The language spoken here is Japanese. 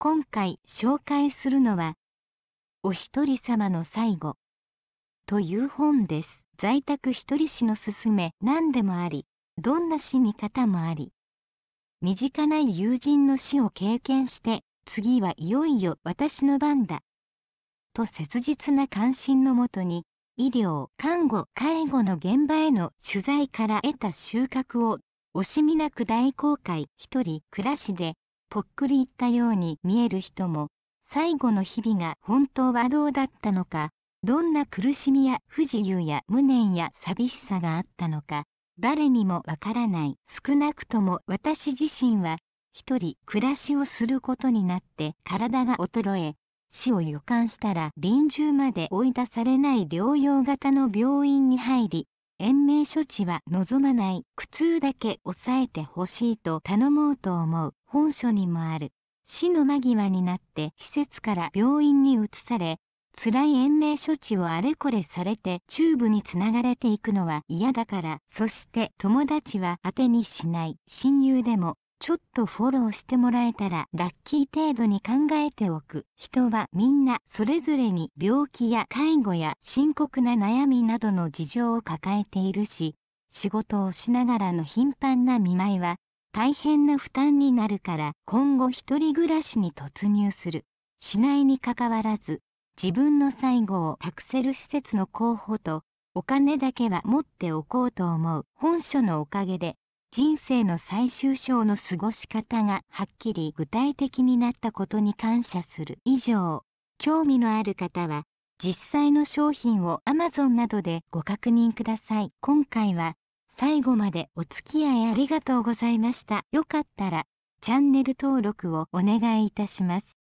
今回紹介するのは「おひとりさまの最後」という本です。在宅一人死のすすめ何でもありどんな死に方もあり身近な友人の死を経験して次はいよいよ私の番だと切実な関心のもとに医療看護介護の現場への取材から得た収穫を惜しみなく大公開一人暮らしでぽっくり言ったように見える人も最後の日々が本当はどうだったのかどんな苦しみや不自由や無念や寂しさがあったのか誰にもわからない少なくとも私自身は一人暮らしをすることになって体が衰え死を予感したら臨終まで追い出されない療養型の病院に入り延命処置は望まない苦痛だけ抑えてほしいと頼もうと思う本書にもある死の間際になって施設から病院に移され辛い延命処置をあれこれされてチューブにつながれていくのは嫌だからそして友達は当てにしない親友でもちょっとフォローしてもらえたらラッキー程度に考えておく。人はみんなそれぞれに病気や介護や深刻な悩みなどの事情を抱えているし、仕事をしながらの頻繁な見舞いは大変な負担になるから今後一人暮らしに突入する。しないにかかわらず、自分の最後を託せる施設の候補とお金だけは持っておこうと思う。本書のおかげで人生の最終章の過ごし方がはっきり具体的になったことに感謝する以上興味のある方は実際の商品を Amazon などでご確認ください今回は最後までお付き合いありがとうございましたよかったらチャンネル登録をお願いいたします